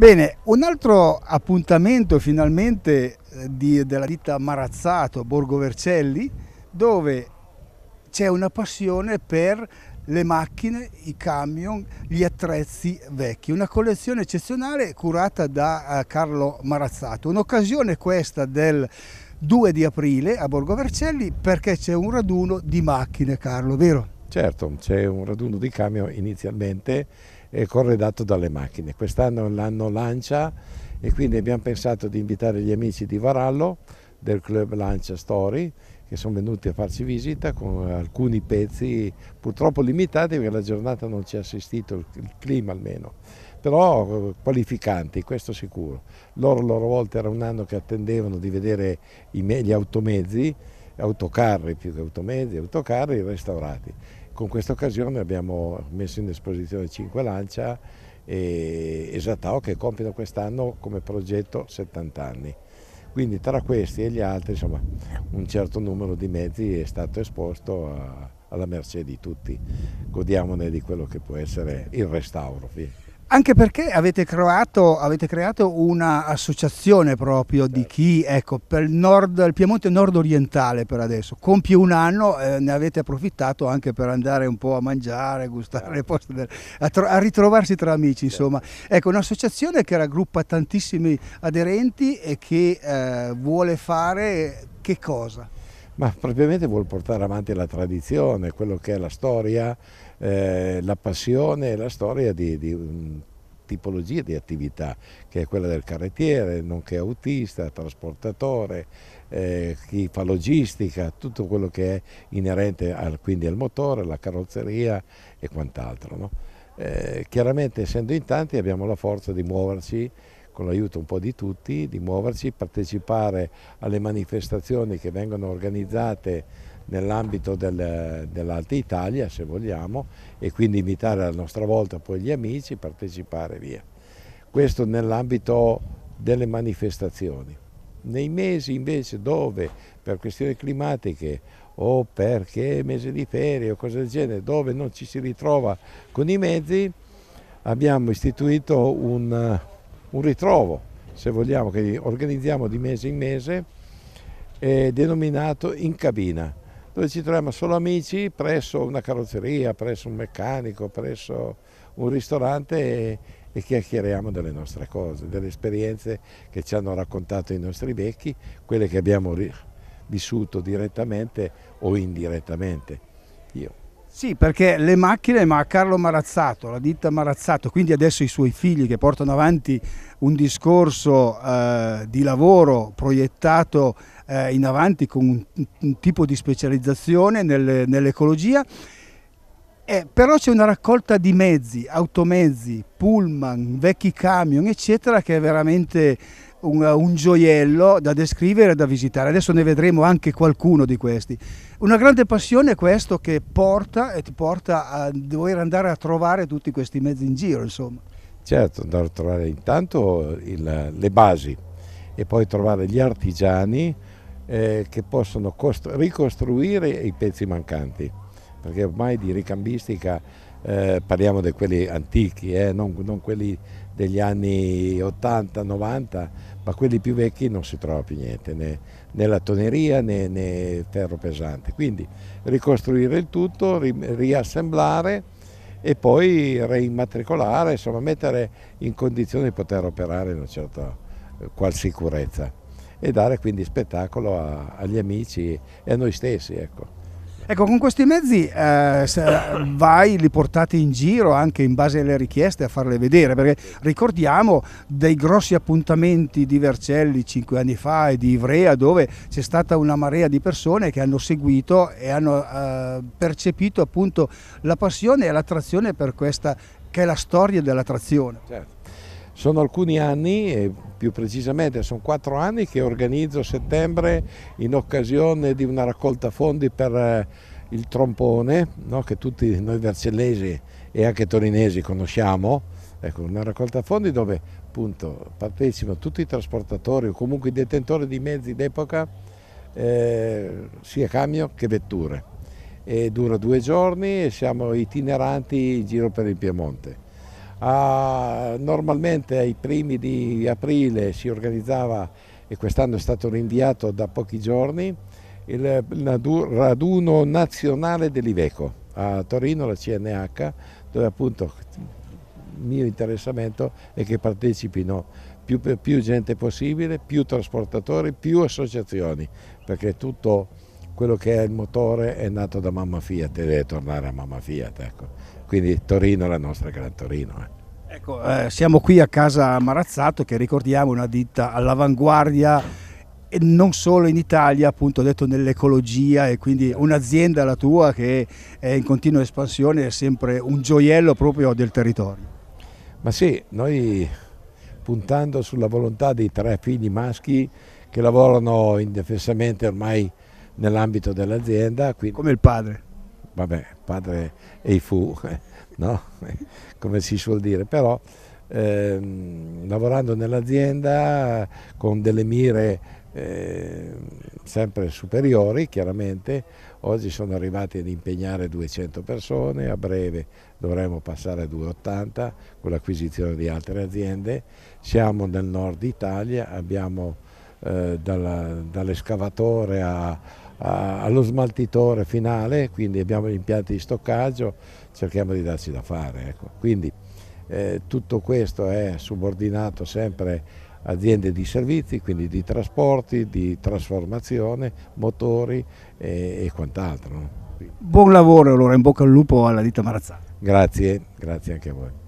Bene, un altro appuntamento finalmente eh, di, della ditta Marazzato a Borgo Vercelli dove c'è una passione per le macchine, i camion, gli attrezzi vecchi. Una collezione eccezionale curata da eh, Carlo Marazzato. Un'occasione questa del 2 di aprile a Borgo Vercelli perché c'è un raduno di macchine, Carlo, vero? Certo, c'è un raduno di camion inizialmente corredato dalle macchine. Quest'anno l'anno Lancia e quindi abbiamo pensato di invitare gli amici di Varallo del club Lancia Story che sono venuti a farci visita con alcuni pezzi purtroppo limitati perché la giornata non ci ha assistito, il clima almeno, però eh, qualificanti, questo sicuro. Loro a loro volta era un anno che attendevano di vedere gli automezzi, autocarri più che automezzi, autocarri restaurati con questa occasione abbiamo messo in esposizione 5 Lancia e Esatao che compiono quest'anno come progetto 70 anni. Quindi tra questi e gli altri insomma, un certo numero di mezzi è stato esposto a, alla merce di tutti. Godiamone di quello che può essere il restauro. Anche perché avete creato, avete creato un'associazione proprio di certo. chi, ecco, per il, nord, il Piemonte nord-orientale per adesso, compie un anno, eh, ne avete approfittato anche per andare un po' a mangiare, gustare, a, a, ritrovarsi tra amici, certo. insomma. Ecco, un'associazione che raggruppa tantissimi aderenti e che eh, vuole fare che cosa? ma propriamente vuol portare avanti la tradizione, quello che è la storia, eh, la passione e la storia di, di um, tipologia di attività, che è quella del carrettiere, nonché autista, trasportatore, eh, chi fa logistica, tutto quello che è inerente al, quindi al motore, alla carrozzeria e quant'altro. No? Eh, chiaramente essendo in tanti abbiamo la forza di muoverci con l'aiuto un po' di tutti, di muoverci, partecipare alle manifestazioni che vengono organizzate nell'ambito del, dell'Alta Italia, se vogliamo, e quindi invitare a nostra volta poi gli amici, a partecipare via. Questo nell'ambito delle manifestazioni. Nei mesi invece dove per questioni climatiche o perché mese di ferie o cose del genere, dove non ci si ritrova con i mezzi, abbiamo istituito un, un ritrovo, se vogliamo, che organizziamo di mese in mese, eh, denominato In Cabina, dove ci troviamo solo amici presso una carrozzeria, presso un meccanico, presso un ristorante e, e chiacchieriamo delle nostre cose, delle esperienze che ci hanno raccontato i nostri vecchi, quelle che abbiamo vissuto direttamente o indirettamente. Io sì, perché le macchine, ma Carlo Marazzato, la ditta Marazzato, quindi adesso i suoi figli che portano avanti un discorso eh, di lavoro proiettato eh, in avanti con un, un, tipo di specializzazione nel, nell'ecologia, eh, però c'è una raccolta di mezzi, automezzi, pullman, vecchi camion, eccetera, che è veramente un, un, gioiello da descrivere e da visitare. Adesso ne vedremo anche qualcuno di questi. Una grande passione è questo che porta e ti porta a dover andare a trovare tutti questi mezzi in giro, insomma. Certo, andare a trovare intanto il, le basi e poi trovare gli artigiani eh, che possono ricostruire i pezzi mancanti, perché ormai di ricambistica eh, parliamo di quelli antichi, eh, non, non, quelli degli anni 80-90, ma quelli più vecchi non si trova più niente, né, né toneria né, né, ferro pesante. Quindi ricostruire il tutto, ri, riassemblare e poi reimmatricolare, insomma mettere in condizione di poter operare in una certa eh, qual sicurezza e dare quindi spettacolo a, agli amici e a noi stessi. Ecco. Ecco, con questi mezzi eh, vai, li portate in giro anche in base alle richieste a farle vedere, perché ricordiamo dei grossi appuntamenti di Vercelli cinque anni fa e di Ivrea dove c'è stata una marea di persone che hanno seguito e hanno eh, percepito appunto la passione e l'attrazione per questa che è la storia dell'attrazione. Certo. Sono alcuni anni, e più precisamente sono quattro anni, che organizzo a settembre in occasione di una raccolta fondi per eh, il trompone, no? che tutti noi vercellesi e anche torinesi conosciamo. Ecco, una raccolta fondi dove appunto partecipano tutti i trasportatori o comunque i detentori di mezzi d'epoca, eh, sia camion che vetture. E dura due giorni e siamo itineranti in giro per il Piemonte. Ah, normalmente ai primi di aprile si organizzava, e quest'anno è stato rinviato da pochi giorni, il raduno nazionale dell'Iveco a Torino, la CNH, dove appunto il mio interessamento è che partecipino più, più gente possibile, più trasportatori, più associazioni, perché tutto quello che è il motore è nato da mamma Fiat e deve tornare a mamma Fiat. Ecco. Quindi Torino è la nostra Gran Torino. Eh. Ecco, eh, siamo qui a casa Marazzato che ricordiamo è una ditta all'avanguardia non solo in Italia, appunto ho detto nell'ecologia e quindi un'azienda la tua che è in continua espansione è sempre un gioiello proprio del territorio. Ma sì, noi puntando sulla volontà dei tre figli maschi che lavorano indefessamente ormai nell'ambito dell'azienda. Quindi... Come il padre vabbè, padre e fu, no? come si suol dire, però ehm, lavorando nell'azienda con delle mire eh, sempre superiori, chiaramente oggi sono arrivati ad impegnare 200 persone, a breve dovremo passare a 280 con l'acquisizione di altre aziende, siamo nel nord Italia, abbiamo eh, dall'escavatore allo smaltitore finale, quindi abbiamo gli impianti di stoccaggio, cerchiamo di darci da fare. Ecco. Quindi eh, tutto questo è subordinato sempre a aziende di servizi, quindi di trasporti, di trasformazione, motori e, e quant'altro. Buon lavoro allora, in bocca al lupo alla ditta Marazzato. Grazie, grazie anche a voi.